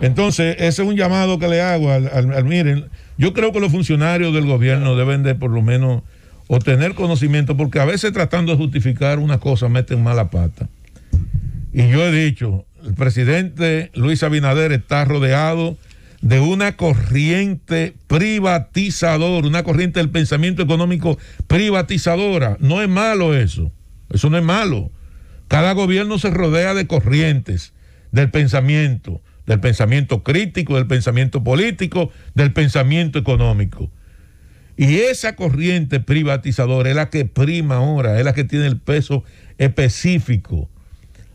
Entonces, ese es un llamado que le hago al, miren. Yo creo que los funcionarios del gobierno deben de por lo menos obtener conocimiento, porque a veces tratando de justificar una cosa meten mala pata. Y yo he dicho, el presidente Luis Abinader está rodeado de una corriente privatizadora, una corriente del pensamiento económico privatizadora. No es malo eso, eso no es malo. Cada gobierno se rodea de corrientes del pensamiento del pensamiento crítico, del pensamiento político, del pensamiento económico. Y esa corriente privatizadora es la que prima ahora, es la que tiene el peso específico.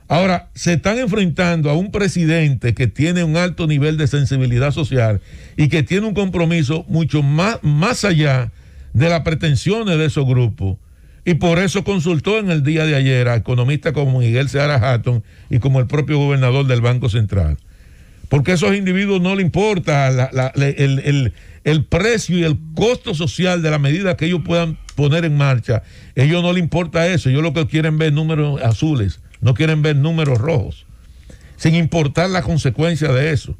Ahora, se están enfrentando a un presidente que tiene un alto nivel de sensibilidad social y que tiene un compromiso mucho más, allá de las pretensiones de esos grupos. Y por eso consultó en el día de ayer a economistas como Miguel Seara Hatton y como el propio gobernador del Banco Central porque a esos individuos no le importa el, precio y el costo social de la medida que ellos puedan poner en marcha. a Ellos no le importa eso, ellos lo que quieren ver números azules, no quieren ver números rojos, sin importar la consecuencia de eso.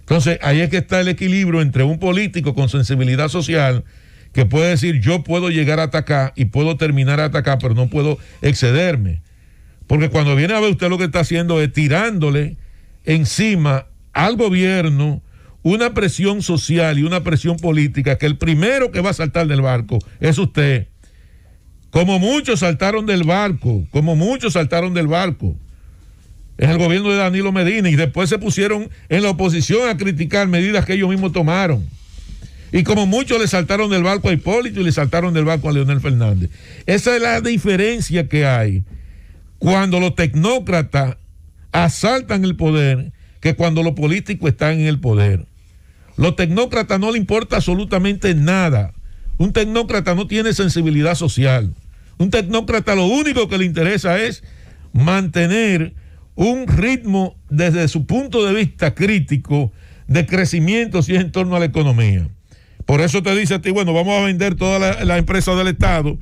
Entonces, ahí es que está el equilibrio entre un político con sensibilidad social que puede decir yo puedo llegar hasta acá y puedo terminar hasta acá pero no puedo excederme. Porque cuando viene a ver usted lo que está haciendo es tirándole encima al gobierno una presión social y una presión política que el primero que va a saltar del barco es usted. Como muchos saltaron del barco, como muchos saltaron del barco. Es el gobierno de Danilo Medina y después se pusieron en la oposición a criticar medidas que ellos mismos tomaron. Y como muchos le saltaron del barco a Hipólito y le saltaron del barco a Leonel Fernández. Esa es la diferencia que hay cuando los tecnócratas asaltan el poder que cuando los políticos están en el poder. Los tecnócratas no le importa absolutamente nada. Un tecnócrata no tiene sensibilidad social. Un tecnócrata lo único que le interesa es mantener un ritmo desde su punto de vista crítico de crecimiento si es en torno a la economía. Por eso te dice a ti, bueno, vamos a vender todas las empresas del Estado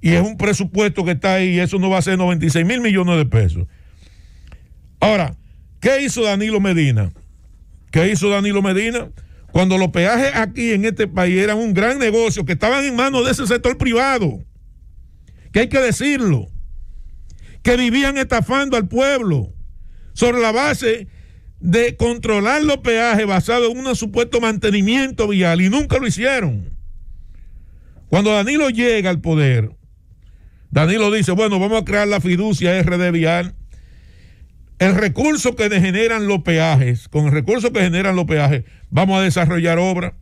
y es un presupuesto que está ahí y eso no va a ser 96 mil millones de pesos. Ahora, ¿Qué hizo Danilo Medina? ¿Qué hizo Danilo Medina? Cuando los peajes aquí en este país eran un gran negocio, que estaban en manos de ese sector privado, que hay que decirlo, que vivían estafando al pueblo sobre la base de controlar los peajes basado en un supuesto mantenimiento vial y nunca lo hicieron. Cuando Danilo llega al poder, Danilo dice, bueno, vamos a crear la fiducia RD Vial el recurso que generan los peajes, con el recurso que generan los peajes, vamos a desarrollar obra,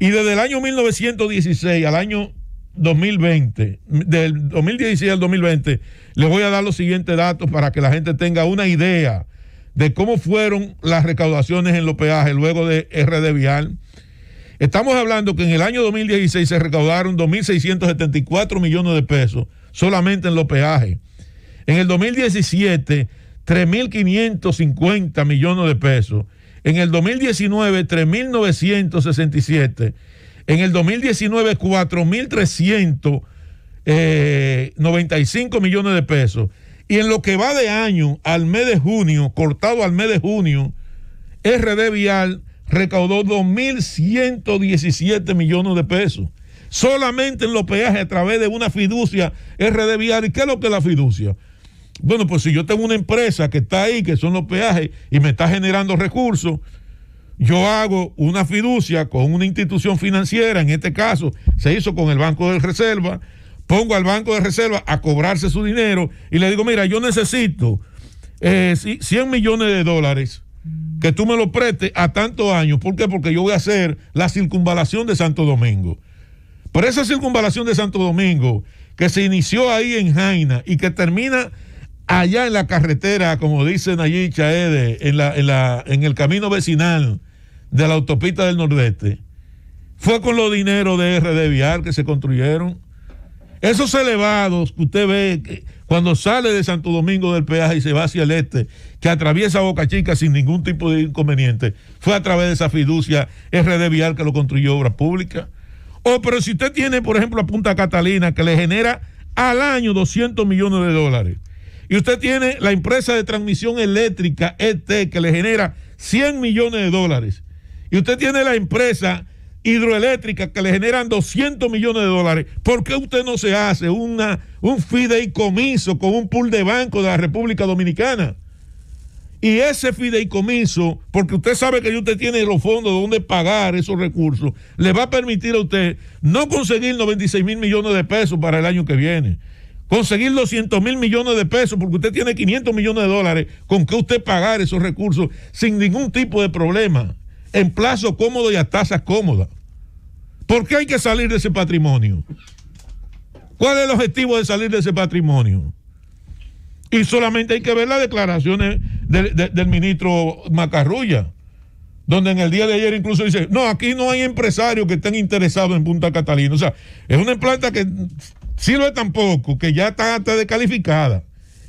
Y desde el año 1916 al año 2020, del 2016 al 2020, les voy a dar los siguientes datos para que la gente tenga una idea de cómo fueron las recaudaciones en los peajes luego de RD Vial. Estamos hablando que en el año 2016 se recaudaron 2.674 millones de pesos solamente en los peajes. En el 2017 3.550 millones de pesos. En el 2019, 3.967. En el 2019, 4.395 eh, millones de pesos. Y en lo que va de año, al mes de junio, cortado al mes de junio, RD Vial recaudó 2.117 millones de pesos. Solamente en los peajes a través de una fiducia RD Vial. ¿Y qué es lo que es la fiducia? Bueno, pues si yo tengo una empresa que está ahí, que son los peajes, y me está generando recursos, yo hago una fiducia con una institución financiera, en este caso se hizo con el Banco de Reserva, pongo al Banco de Reserva a cobrarse su dinero y le digo, mira, yo necesito 100 eh, millones de dólares que tú me lo prestes a tantos años. ¿Por qué? Porque yo voy a hacer la circunvalación de Santo Domingo. Pero esa circunvalación de Santo Domingo, que se inició ahí en Jaina y que termina allá en la carretera, como dicen allí Chaede, en, la, en, el camino vecinal de la autopista del Nordeste, fue con los dineros de RD Vial que se construyeron. Esos elevados que usted ve cuando sale de Santo Domingo del peaje y se va hacia el este, que atraviesa Boca Chica sin ningún tipo de inconveniente, fue a través de esa fiducia RD Vial que lo construyó obra pública O pero si usted tiene, por ejemplo, a Punta Catalina, que le genera al año 200 millones de dólares, y usted tiene la empresa de transmisión eléctrica ET que le genera 100 millones de dólares, y usted tiene la empresa hidroeléctrica que le generan 200 millones de dólares, ¿por qué usted no se hace un fideicomiso con un pool de banco de la República Dominicana? Y ese fideicomiso, porque usted sabe que usted tiene los fondos donde pagar esos recursos, le va a permitir a usted no conseguir 96 mil millones de pesos para el año que viene, conseguir 200 mil millones de pesos, porque usted tiene 500 millones de dólares, con que usted pagar esos recursos sin ningún tipo de problema, en plazo cómodo y a tasas cómodas. ¿Por qué hay que salir de ese patrimonio? ¿Cuál es el objetivo de salir de ese patrimonio? Y solamente hay que ver las declaraciones del, ministro Macarrulla, donde en el día de ayer incluso dice, no, aquí no hay empresarios que estén interesados en Punta Catalina. O sea, es una planta que es tampoco, que ya está, está descalificada.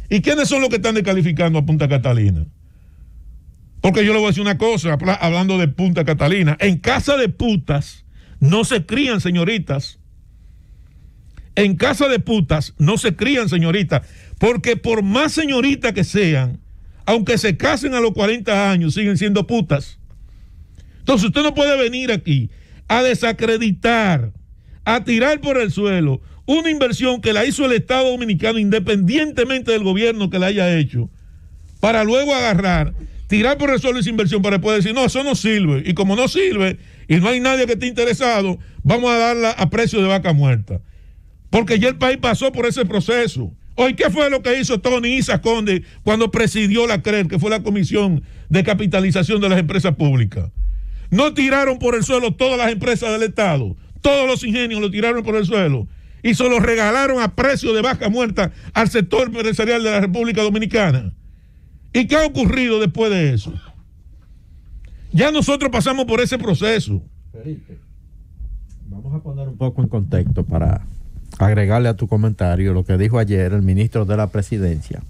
¿Y quiénes son los que están descalificando a Punta Catalina? Porque yo le voy a decir una cosa, hablando de Punta Catalina. En casa de putas no se crían señoritas. En casa de putas no se crían señoritas. Porque por más señoritas que sean, aunque se casen a los 40 años, siguen siendo putas. Entonces usted no puede venir aquí a desacreditar, a tirar por el suelo una inversión que la hizo el Estado Dominicano independientemente del gobierno que la haya hecho, para luego agarrar, tirar por el suelo esa inversión para después decir, no, eso no sirve. Y como no sirve y no hay nadie que esté interesado, vamos a darla a precio de vaca muerta. Porque ya el país pasó por ese proceso. Hoy, ¿qué fue lo que hizo Tony Isa Conde cuando presidió la CREP, que fue la Comisión de Capitalización de las Empresas Públicas? No tiraron por el suelo todas las empresas del Estado, todos los ingenios lo tiraron por el suelo y se lo regalaron a precio de baja muerta al sector empresarial de la República Dominicana. ¿Y qué ha ocurrido después de eso? Ya nosotros pasamos por ese proceso. vamos a poner un poco en contexto para agregarle a tu comentario lo que dijo ayer el ministro de la Presidencia.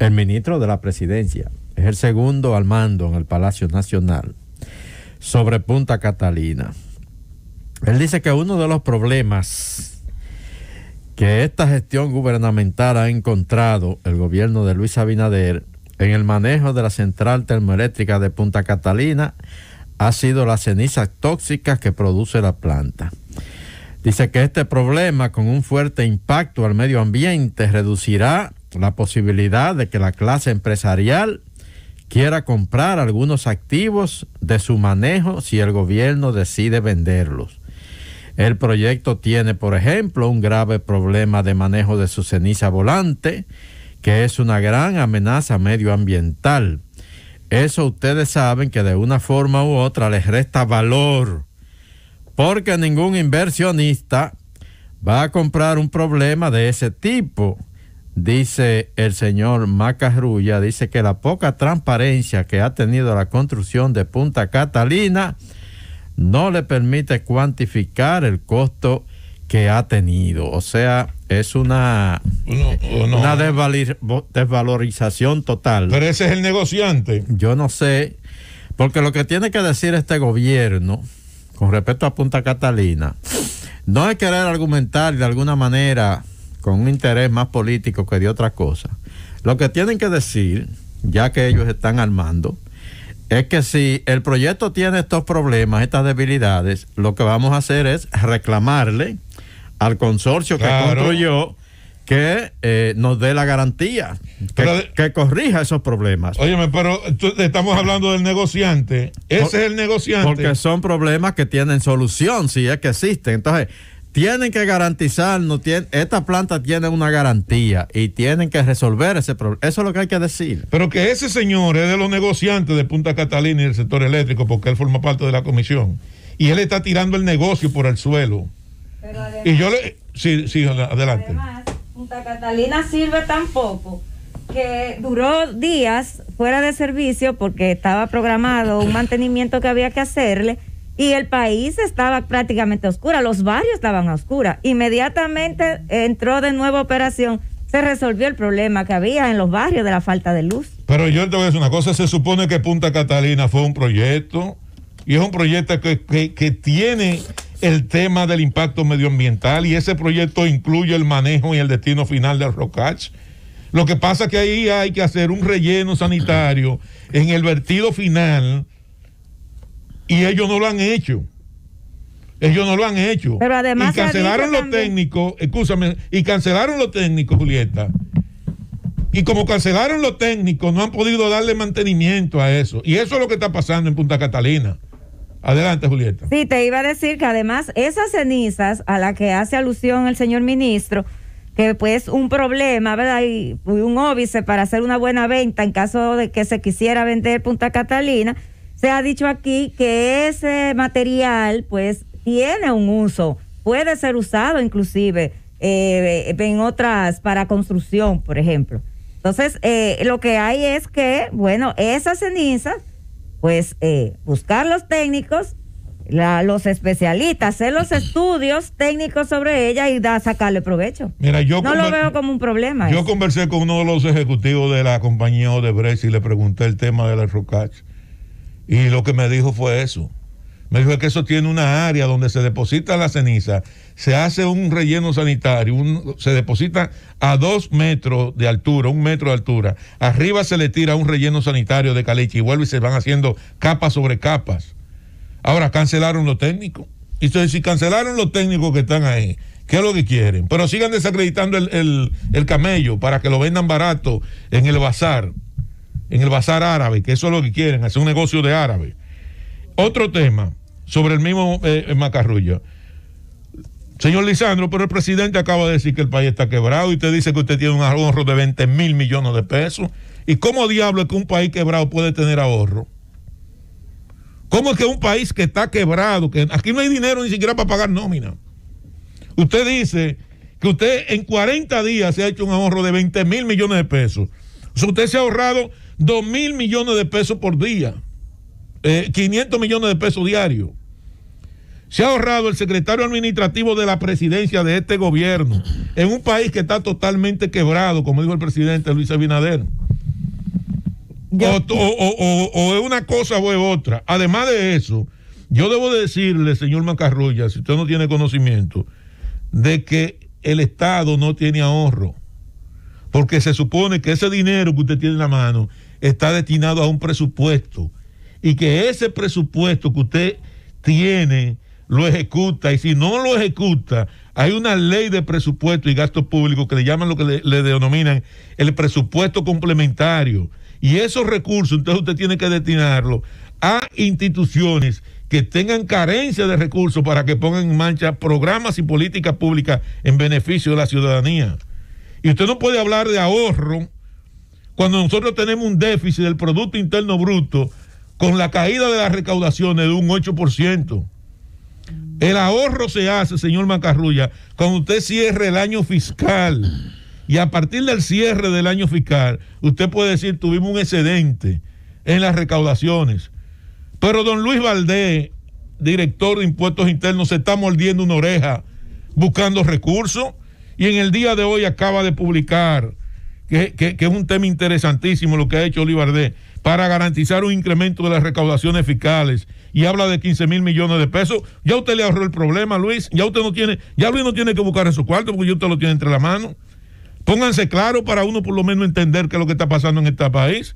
El ministro de la Presidencia es el segundo al mando en el Palacio Nacional sobre Punta Catalina. Él dice que uno de los problemas que esta gestión gubernamental ha encontrado el gobierno de Luis Abinader en el manejo de la central termoeléctrica de Punta Catalina ha sido las cenizas tóxicas que produce la planta. Dice que este problema, con un fuerte impacto al medio ambiente, reducirá la posibilidad de que la clase empresarial quiera comprar algunos activos de su manejo si el gobierno decide venderlos. El proyecto tiene, por ejemplo, un grave problema de manejo de su ceniza volante, que es una gran amenaza medioambiental. Eso ustedes saben que de una forma u otra les resta valor, porque ningún inversionista va a comprar un problema de ese tipo. Dice el señor Macarrulla, dice que la poca transparencia que ha tenido la construcción de Punta Catalina, no le permite cuantificar el costo que ha tenido. O sea, es una, una desvalorización total. Pero ese es el negociante. Yo no sé, porque lo que tiene que decir este gobierno con respecto a Punta Catalina, no es querer argumentar de alguna manera con un interés más político que de otra cosa. Lo que tienen que decir, ya que ellos están armando, es que si el proyecto tiene estos problemas, estas debilidades, lo que vamos a hacer es reclamarle al consorcio que construyó que eh, nos dé la garantía, que, corrija esos problemas. Óyeme, pero estamos hablando del negociante. Ese es el negociante. Porque son problemas que tienen solución, si es que existen. Entonces, tienen que garantizar esta planta tiene una garantía y tienen que resolver ese problema. Eso es lo que hay que decir. Pero que ese señor es de los negociantes de Punta Catalina y del sector eléctrico, porque él forma parte de la comisión. Y él está tirando el negocio por el suelo. y yo le... Sí, sí, adelante. Punta Catalina sirve tampoco que duró días fuera de servicio porque estaba programado un mantenimiento que había que hacerle y el país estaba prácticamente oscura, los barrios estaban a oscura. Inmediatamente entró de nuevo operación, se resolvió el problema que había en los barrios de la falta de luz. Pero yo te voy a decir una cosa, se supone que Punta Catalina fue un proyecto y es un proyecto que, tiene el tema del impacto medioambiental y ese proyecto incluye el manejo y el destino final del Rocach. Lo que pasa es que ahí hay que hacer un relleno sanitario en el vertido final y ellos no lo han hecho. Ellos no lo han hecho. además. Y cancelaron los técnicos, escúchame, y cancelaron los técnicos, Julieta. Y como cancelaron los técnicos, no han podido darle mantenimiento a eso. Y eso es lo que está pasando en Punta Catalina. Adelante, Julieta. Sí, te iba a decir que además esas cenizas a las que hace alusión el señor ministro, que pues un problema, ¿verdad? Y un óbice para hacer una buena venta en caso de que se quisiera vender Punta Catalina, se ha dicho aquí que ese material pues tiene un uso, puede ser usado inclusive eh, en otras para construcción, por ejemplo. Entonces, eh, lo que hay es que, bueno, esas cenizas, pues eh, buscar los técnicos, los especialistas, hacer los estudios técnicos sobre ella y da, sacarle provecho. Mira, yo no lo veo como un problema. Yo conversé con uno de los ejecutivos de la compañía Odebrecht y le pregunté el tema de la y lo que me dijo fue eso. Me dijo que eso tiene una área donde se deposita la ceniza, se hace un relleno sanitario, se deposita a dos metros de altura, un metro de altura. Arriba se le tira un relleno sanitario de caliche y vuelve y se van haciendo capas sobre capas. Ahora cancelaron los técnicos. Y entonces, si cancelaron los técnicos que están ahí, ¿qué es lo que quieren? Pero sigan desacreditando el, el camello para que lo vendan barato en el bazar en el bazar árabe, que eso es lo que quieren, hacer un negocio de árabe. Otro tema sobre el mismo eh, eh, Macarrulla... Señor Lisandro, pero el presidente acaba de decir que el país está quebrado y usted dice que usted tiene un ahorro de 20 mil millones de pesos. ¿Y cómo diablo es que un país quebrado puede tener ahorro? ¿Cómo es que un país que está quebrado, que aquí no hay dinero ni siquiera para pagar nómina? Usted dice que usted en 40 días se ha hecho un ahorro de 20 mil millones de pesos. usted se ha ahorrado 2 mil millones de pesos por día, eh, 500 millones de pesos diarios. Se ha ahorrado el secretario administrativo de la presidencia de este gobierno en un país que está totalmente quebrado, como dijo el presidente Luis Abinader. O, o, es una cosa o es otra. Además de eso, yo debo decirle, señor Macarrulla, si usted no tiene conocimiento, de que el Estado no tiene ahorro. Porque se supone que ese dinero que usted tiene en la mano está destinado a un presupuesto y que ese presupuesto que usted tiene lo ejecuta y si no lo ejecuta, hay una ley de presupuesto y gastos públicos que le llaman lo que le, denominan el presupuesto complementario y esos recursos entonces usted tiene que destinarlo a instituciones que tengan carencia de recursos para que pongan en marcha programas y políticas públicas en beneficio de la ciudadanía. Y usted no puede hablar de ahorro cuando nosotros tenemos un déficit del Producto Interno Bruto con la caída de las recaudaciones de un 8%. El ahorro se hace, señor Macarrulla, cuando usted cierre el año fiscal. Y a partir del cierre del año fiscal, usted puede decir, tuvimos un excedente en las recaudaciones. Pero don Luis Valdés, director de impuestos internos, se está mordiendo una oreja buscando recursos. Y en el día de hoy acaba de publicar que, que, es un tema interesantísimo lo que ha hecho Olivardé, para garantizar un incremento de las recaudaciones fiscales y habla de 15 mil millones de pesos, ya usted le ahorró el problema, Luis, ya usted no tiene, ya Luis no tiene que buscar en su cuarto porque ya usted lo tiene entre la mano. Pónganse claro para uno por lo menos entender qué es lo que está pasando en este país.